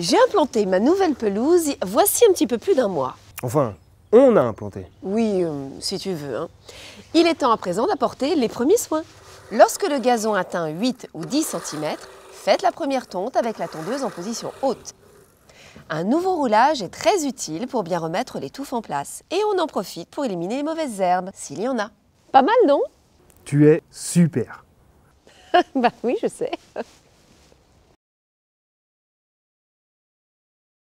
J'ai implanté ma nouvelle pelouse voici un petit peu plus d'un mois. Enfin, on a implanté. Oui, euh, si tu veux. Hein. Il est temps à présent d'apporter les premiers soins. Lorsque le gazon atteint 8 ou 10 cm, faites la première tonte avec la tondeuse en position haute. Un nouveau roulage est très utile pour bien remettre les touffes en place et on en profite pour éliminer les mauvaises herbes, s'il y en a. Pas mal, non Tu es super Bah oui, je sais